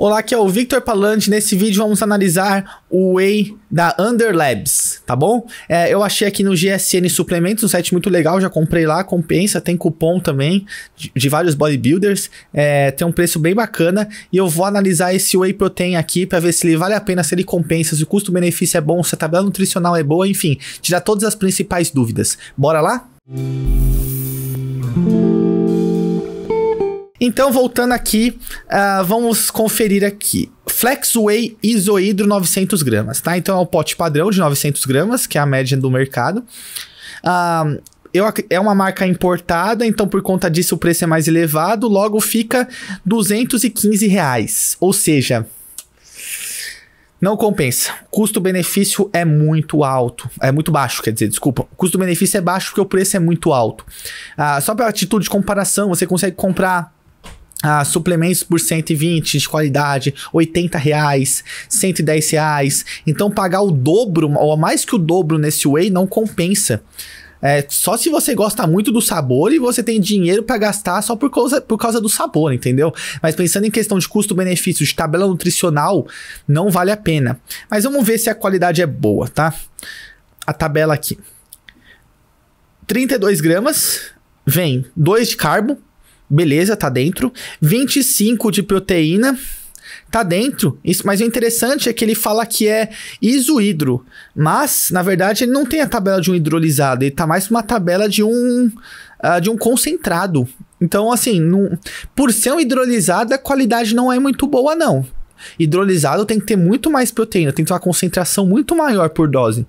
Olá, aqui é o Victor Palante. Nesse vídeo vamos analisar o Whey da Underlabs, tá bom? É, eu achei aqui no GSN Suplementos, um site muito legal, já comprei lá, compensa, tem cupom também de, de vários bodybuilders, é, tem um preço bem bacana e eu vou analisar esse Whey Protein aqui para ver se ele vale a pena, se ele compensa, se o custo-benefício é bom, se a tabela nutricional é boa, enfim, tirar todas as principais dúvidas. Bora lá? Música então, voltando aqui, uh, vamos conferir aqui. Flexway Isoidro 900 gramas, tá? Então é o pote padrão de 900 gramas, que é a média do mercado. Uh, eu, é uma marca importada, então por conta disso o preço é mais elevado, logo fica 215 reais. Ou seja, não compensa. Custo-benefício é muito alto. É muito baixo, quer dizer, desculpa. Custo-benefício é baixo porque o preço é muito alto. Ah, só pela atitude de comparação, você consegue comprar ah, suplementos por 120 de qualidade, 80 reais, 110 reais. Então pagar o dobro, ou mais que o dobro nesse whey não compensa. É, só se você gosta muito do sabor e você tem dinheiro para gastar só por causa, por causa do sabor, entendeu? Mas pensando em questão de custo-benefício, de tabela nutricional, não vale a pena. Mas vamos ver se a qualidade é boa, tá? A tabela aqui. 32 gramas, vem 2 de carbo, Beleza, tá dentro. 25 de proteína. Tá dentro, mas o interessante é que ele fala que é isoidro. mas na verdade ele não tem a tabela de um hidrolisado, ele tá mais uma tabela de um uh, de um concentrado. Então, assim, por ser um hidrolisado, a qualidade não é muito boa, não. Hidrolisado tem que ter muito mais proteína, tem que ter uma concentração muito maior por dose.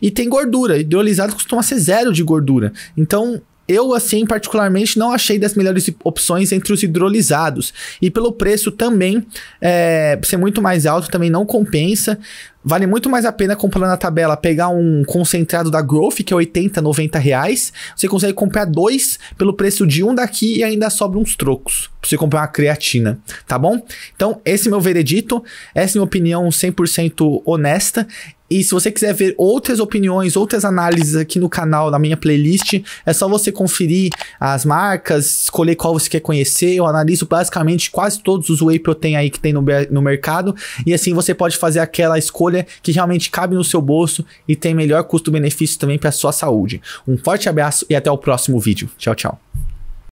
E tem gordura, hidrolisado costuma ser zero de gordura. Então, eu, assim, particularmente não achei das melhores opções entre os hidrolisados. E pelo preço também é, ser muito mais alto também não compensa. Vale muito mais a pena comprar na tabela pegar um concentrado da Growth, que é 80, 90 reais. Você consegue comprar dois pelo preço de um daqui e ainda sobra uns trocos pra você comprar uma creatina, tá bom? Então, esse é meu veredito, essa é minha opinião 100% honesta. E se você quiser ver outras opiniões, outras análises aqui no canal, na minha playlist, é só você conferir as marcas, escolher qual você quer conhecer. Eu analiso basicamente quase todos os whey protein aí que tem no, no mercado. E assim você pode fazer aquela escolha escolha que realmente cabe no seu bolso e tem melhor custo-benefício também para sua saúde. Um forte abraço e até o próximo vídeo. Tchau, tchau.